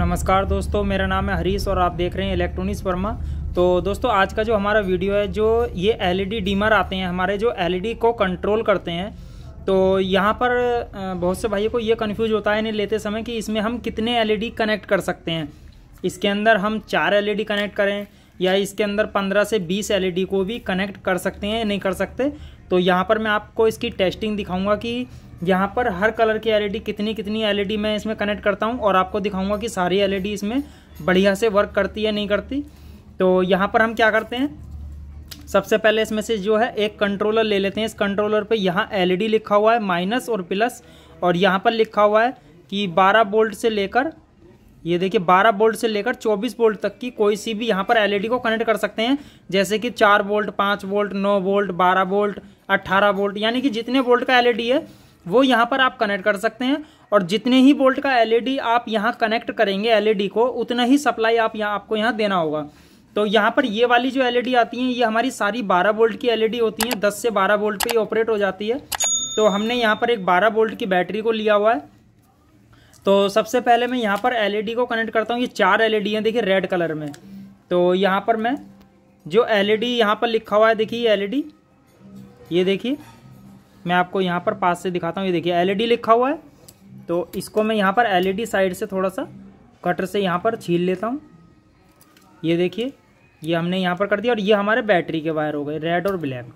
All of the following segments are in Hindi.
नमस्कार दोस्तों मेरा नाम है हरीश और आप देख रहे हैं इलेक्ट्रॉनिक्स वर्मा तो दोस्तों आज का जो हमारा वीडियो है जो ये एलईडी डीमर आते हैं हमारे जो एलईडी को कंट्रोल करते हैं तो यहाँ पर बहुत से भाइयों को ये कन्फ्यूज होता है इन्हें लेते समय कि इसमें हम कितने एल कनेक्ट कर सकते हैं इसके अंदर हम चार एल कनेक्ट करें या इसके अंदर पंद्रह से बीस एल को भी कनेक्ट कर सकते हैं नहीं कर सकते तो यहाँ पर मैं आपको इसकी टेस्टिंग दिखाऊंगा कि यहाँ पर हर कलर की एलईडी कितनी कितनी एलईडी मैं इसमें कनेक्ट करता हूँ और आपको दिखाऊंगा कि सारी एलईडी इसमें बढ़िया से वर्क करती है नहीं करती तो यहाँ पर हम क्या करते हैं सबसे पहले इसमें से जो है एक कंट्रोलर ले लेते हैं इस कंट्रोलर पे यहाँ एल लिखा हुआ है माइनस और प्लस और यहाँ पर लिखा हुआ है कि बारह बोल्ट से लेकर ये देखिए 12 बोल्ट से लेकर 24 बोल्ट तक की कोई सी भी यहाँ पर एलईडी को कनेक्ट कर सकते हैं जैसे कि 4 volt 5 volt 9 volt 12 volt 18 volt यानी कि जितने वोल्ट का एलईडी है वो यहाँ पर आप कनेक्ट कर सकते हैं और जितने ही वोल्ट का एलईडी आप यहाँ कनेक्ट करेंगे एलईडी को उतना ही सप्लाई आप यहाँ आपको यहाँ देना होगा तो यहाँ पर ये वाली जो एलईडी आती है ये हमारी सारी 12 वोल्ट की एलईडी होती है 10 से 12 वोल्ट पे ऑपरेट हो जाती है तो हमने यहाँ पर एक 12 वोल्ट की बैटरी को लिया हुआ है तो सबसे पहले मैं यहाँ पर एलईडी को कनेक्ट करता हूँ ये चार एल हैं देखिए रेड कलर में तो यहाँ पर मैं जो एल ई यहाँ पर लिखा हुआ है देखिए एल ई ये देखिए मैं आपको यहाँ पर पास से दिखाता हूँ ये देखिए एलईडी e लिखा हुआ है तो इसको मैं यहाँ पर एलईडी साइड e से थोड़ा सा कटर से यहाँ पर छील लेता हूँ ये देखिए ये हमने यहाँ पर कर दिया और ये हमारे बैटरी के वायर हो गए रेड और ब्लैक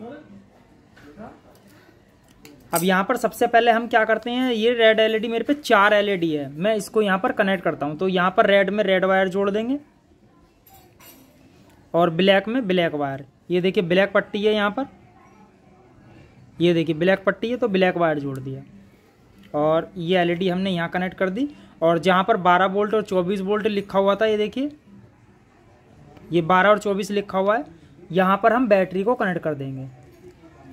अब यहाँ पर सबसे पहले हम क्या करते हैं ये रेड एलईडी e मेरे पे चार एलईडी है मैं इसको यहाँ पर कनेक्ट करता हूँ तो यहाँ पर रेड में रेड वायर जोड़ देंगे और ब्लैक में ब्लैक वायर ये देखिए ब्लैक पट्टी है यहाँ पर ये देखिए ब्लैक पट्टी है तो ब्लैक वायर जोड़ दिया और ये एलईडी e हमने यहाँ कनेक्ट कर दी और जहाँ पर 12 वोल्ट और 24 वोल्ट लिखा हुआ था ये देखिए ये 12 और 24 लिखा हुआ है यहाँ पर हम बैटरी को कनेक्ट कर देंगे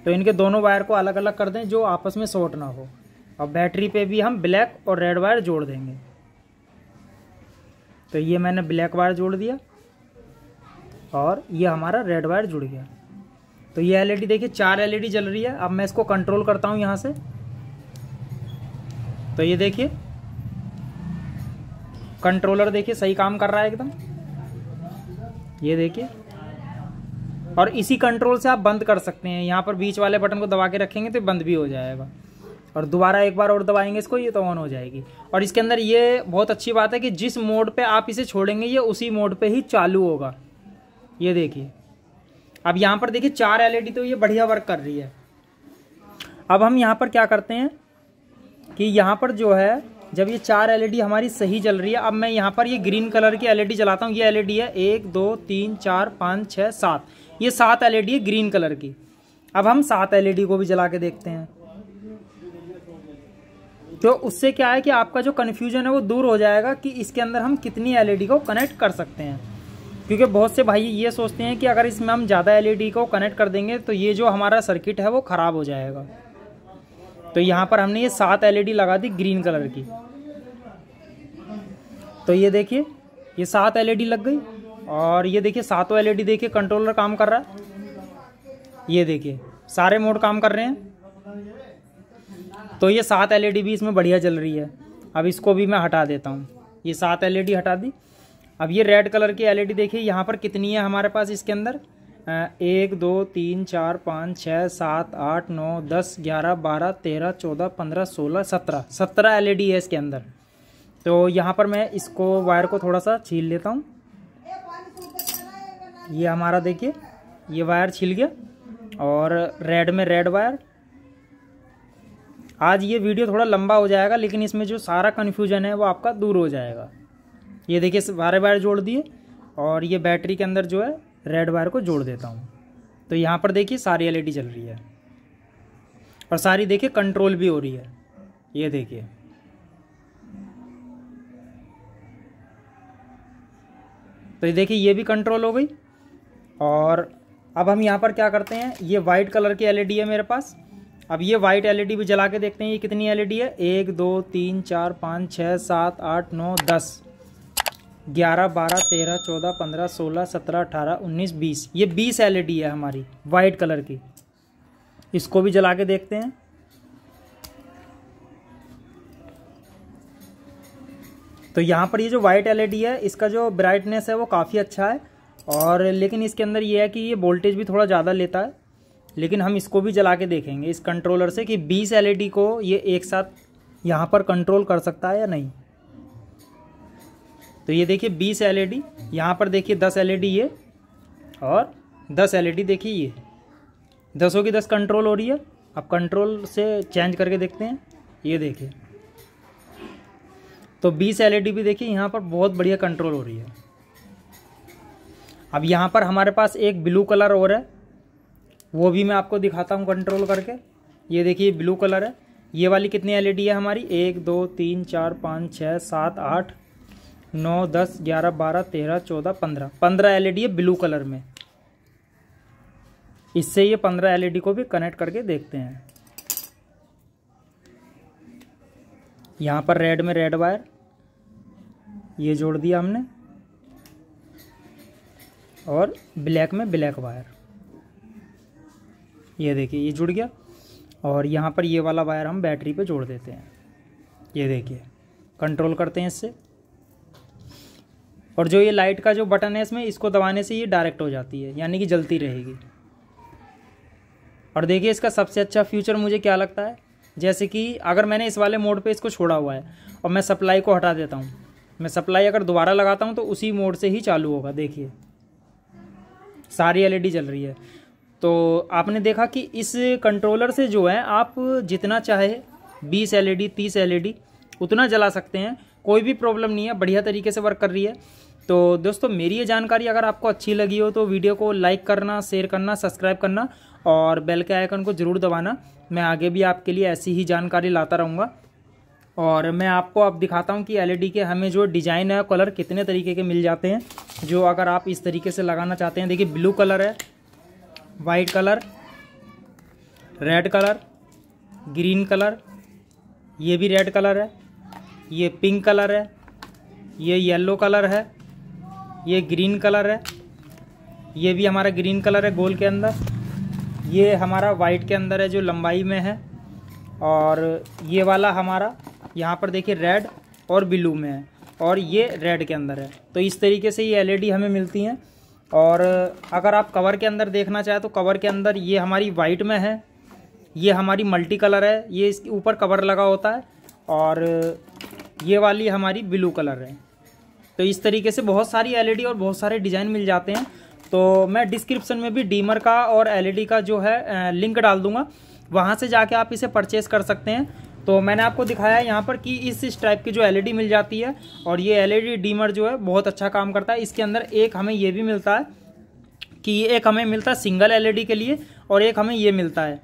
तो इनके दोनों वायर को अलग अलग कर दें जो आपस में शॉर्ट ना हो और बैटरी पे भी हम ब्लैक और रेड वायर जोड़ देंगे तो ये मैंने ब्लैक वायर जोड़ दिया और ये हमारा रेड वायर जुड़ गया तो ये एलईडी e देखिए चार एलईडी e जल रही है अब मैं इसको कंट्रोल करता हूँ यहाँ से तो ये देखिए कंट्रोलर देखिए सही काम कर रहा है एकदम ये देखिए और इसी कंट्रोल से आप बंद कर सकते हैं यहाँ पर बीच वाले बटन को दबा के रखेंगे तो बंद भी हो जाएगा और दोबारा एक बार और दबाएंगे इसको ये तो ऑन हो जाएगी और इसके अंदर ये बहुत अच्छी बात है कि जिस मोड पे आप इसे छोड़ेंगे ये उसी मोड पे ही चालू होगा ये देखिए अब यहाँ पर देखिए चार एलईडी e तो ये बढ़िया वर्क कर रही है अब हम यहाँ पर क्या करते हैं कि यहाँ पर जो है जब ये चार एलईडी e हमारी सही जल रही है अब मैं यहाँ पर ये ग्रीन कलर की एलईडी e जलाता हूँ ये एलईडी है एक दो तीन चार पाँच छः सात ये सात एलईडी है ग्रीन कलर की अब हम सात एलईडी को भी जला के देखते हैं तो उससे क्या है कि आपका जो कन्फ्यूजन है वो दूर हो जाएगा कि इसके अंदर हम कितनी एलईडी को कनेक्ट कर सकते हैं क्योंकि बहुत से भाई ये सोचते हैं कि अगर इसमें हम ज़्यादा एलईडी e को कनेक्ट कर देंगे तो ये जो हमारा सर्किट है वो ख़राब हो जाएगा तो यहाँ पर हमने ये सात एलईडी e लगा दी ग्रीन कलर की तो ये देखिए ये सात एलईडी e लग गई और ये देखिए सातों एलईडी देखिए कंट्रोलर काम कर रहा है ये देखिए सारे मोड काम कर रहे हैं तो ये सात एलईडी भी इसमें बढ़िया जल रही है अब इसको भी मैं हटा देता हूँ ये सात एलईडी हटा दी अब ये रेड कलर की एलईडी देखिए यहाँ पर कितनी है हमारे पास इसके अंदर एक दो तीन चार पाँच छः सात आठ नौ दस ग्यारह बारह तेरह चौदह पंद्रह सोलह सत्रह सत्रह एल है इसके अंदर तो यहाँ पर मैं इसको वायर को थोड़ा सा छील लेता हूँ ये हमारा देखिए ये वायर छील गया और रेड में रेड वायर आज ये वीडियो थोड़ा लंबा हो जाएगा लेकिन इसमें जो सारा कन्फ्यूजन है वो आपका दूर हो जाएगा ये देखिए बारह वायर जोड़ दिए और ये बैटरी के अंदर जो है रेड वायर को जोड़ देता हूँ तो यहाँ पर देखिए सारी एलईडी e चल रही है और सारी देखिए कंट्रोल भी हो रही है ये देखिए तो ये देखिए ये भी कंट्रोल हो गई और अब हम यहाँ पर क्या करते हैं ये वाइट कलर की एलईडी e है मेरे पास अब ये वाइट एलईडी e भी जला के देखते हैं ये कितनी एलईडी है एक दो तीन चार पाँच छः सात आठ नौ दस ग्यारह बारह तेरह चौदह पंद्रह सोलह सत्रह अठारह उन्नीस बीस ये बीस एल e है हमारी वाइट कलर की इसको भी जला के देखते हैं तो यहाँ पर ये जो वाइट एल e है इसका जो ब्राइटनेस है वो काफ़ी अच्छा है और लेकिन इसके अंदर ये है कि ये वोल्टेज भी थोड़ा ज़्यादा लेता है लेकिन हम इसको भी जला के देखेंगे इस कंट्रोलर से कि 20 एलईडी e को ये एक साथ यहाँ पर कंट्रोल कर सकता है या नहीं तो ये देखिए बीस एल ई डी यहाँ पर देखिए दस एल ई डी ये और दस एल ई डी देखिए ये दसों की दस कंट्रोल हो रही है अब कंट्रोल से चेंज करके देखते हैं ये देखिए तो बीस एल e भी देखिए यहाँ पर बहुत बढ़िया कंट्रोल हो रही है अब यहाँ पर हमारे पास एक ब्लू कलर और है वो भी मैं आपको दिखाता हूँ कंट्रोल करके ये देखिए ब्लू कलर है ये वाली कितनी एलईडी e है हमारी एक दो तीन चार पाँच छः सात आठ नौ दस ग्यारह बारह तेरह चौदह पंद्रह पंद्रह एल है ब्लू कलर में इससे ये पंद्रह एल e को भी कनेक्ट करके देखते हैं यहाँ पर रेड में रेड वायर ये जोड़ दिया हमने और ब्लैक में ब्लैक वायर ये देखिए ये जुड़ गया और यहाँ पर ये वाला वायर हम बैटरी पे जोड़ देते हैं ये देखिए कंट्रोल करते हैं इससे और जो ये लाइट का जो बटन है इसमें इसको दबाने से ये डायरेक्ट हो जाती है यानी कि जलती रहेगी और देखिए इसका सबसे अच्छा फ्यूचर मुझे क्या लगता है जैसे कि अगर मैंने इस वाले मोड पे इसको छोड़ा हुआ है और मैं सप्लाई को हटा देता हूँ मैं सप्लाई अगर दोबारा लगाता हूँ तो उसी मोड से ही चालू होगा देखिए सारी एलईडी जल रही है तो आपने देखा कि इस कंट्रोलर से जो है आप जितना चाहे 20 एलईडी 30 एलईडी उतना जला सकते हैं कोई भी प्रॉब्लम नहीं है बढ़िया तरीके से वर्क कर रही है तो दोस्तों मेरी ये जानकारी अगर आपको अच्छी लगी हो तो वीडियो को लाइक करना शेयर करना सब्सक्राइब करना और बेल के आइकन को ज़रूर दबाना मैं आगे भी आपके लिए ऐसी ही जानकारी लाता रहूँगा और मैं आपको अब दिखाता हूँ कि एलईडी e के हमें जो डिज़ाइन है कलर कितने तरीके के मिल जाते हैं जो अगर आप इस तरीके से लगाना चाहते हैं देखिए ब्लू कलर है white colour red colour green colour ये भी रेड कलर है ये पिंक कलर है ये येलो कलर है ये ग्रीन कलर है ये भी हमारा ग्रीन कलर है गोल के अंदर ये हमारा वाइट के अंदर है जो लंबाई में है और ये वाला हमारा यहाँ पर देखिए रेड और ब्लू में है और ये रेड के अंदर है तो इस तरीके से ये एलईडी e हमें मिलती हैं और अगर आप कवर के अंदर देखना चाहें तो कवर के अंदर ये हमारी वाइट में है ये हमारी मल्टी कलर है ये इसके ऊपर कवर लगा होता है और ये वाली हमारी ब्लू कलर है तो इस तरीके से बहुत सारी एलईडी e और बहुत सारे डिज़ाइन मिल जाते हैं तो मैं डिस्क्रिप्शन में भी डीमर का और एलईडी e का जो है लिंक डाल दूंगा वहाँ से जाके आप इसे परचेस कर सकते हैं तो मैंने आपको दिखाया है यहाँ पर कि इस इस टाइप की जो एलईडी e मिल जाती है और ये एलईडी डीमर जो है बहुत अच्छा काम करता है इसके अंदर एक हमें ये भी मिलता है कि एक हमें मिलता है सिंगल एल के लिए और एक हमें ये मिलता है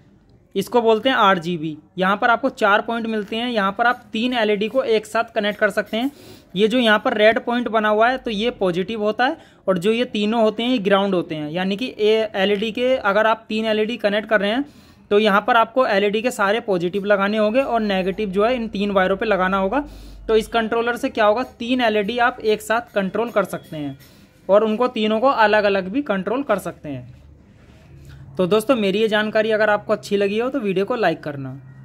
इसको बोलते हैं आठ जी बी यहाँ पर आपको चार पॉइंट मिलते हैं यहाँ पर आप तीन एलईडी को एक साथ कनेक्ट कर सकते हैं ये जो यहाँ पर रेड पॉइंट बना हुआ है तो ये पॉजिटिव होता है और जो ये तीनों होते हैं ये ग्राउंड होते हैं यानी कि ए एलईडी के अगर आप तीन एलईडी कनेक्ट कर रहे हैं तो यहाँ पर आपको एलईडी के सारे पॉजिटिव लगाने होंगे और नेगेटिव जो है इन तीन वायरों पर लगाना होगा तो इस कंट्रोलर से क्या होगा तीन एल आप एक साथ कंट्रोल कर सकते हैं और उनको तीनों को अलग अलग भी कंट्रोल कर सकते हैं तो दोस्तों मेरी ये जानकारी अगर आपको अच्छी लगी हो तो वीडियो को लाइक करना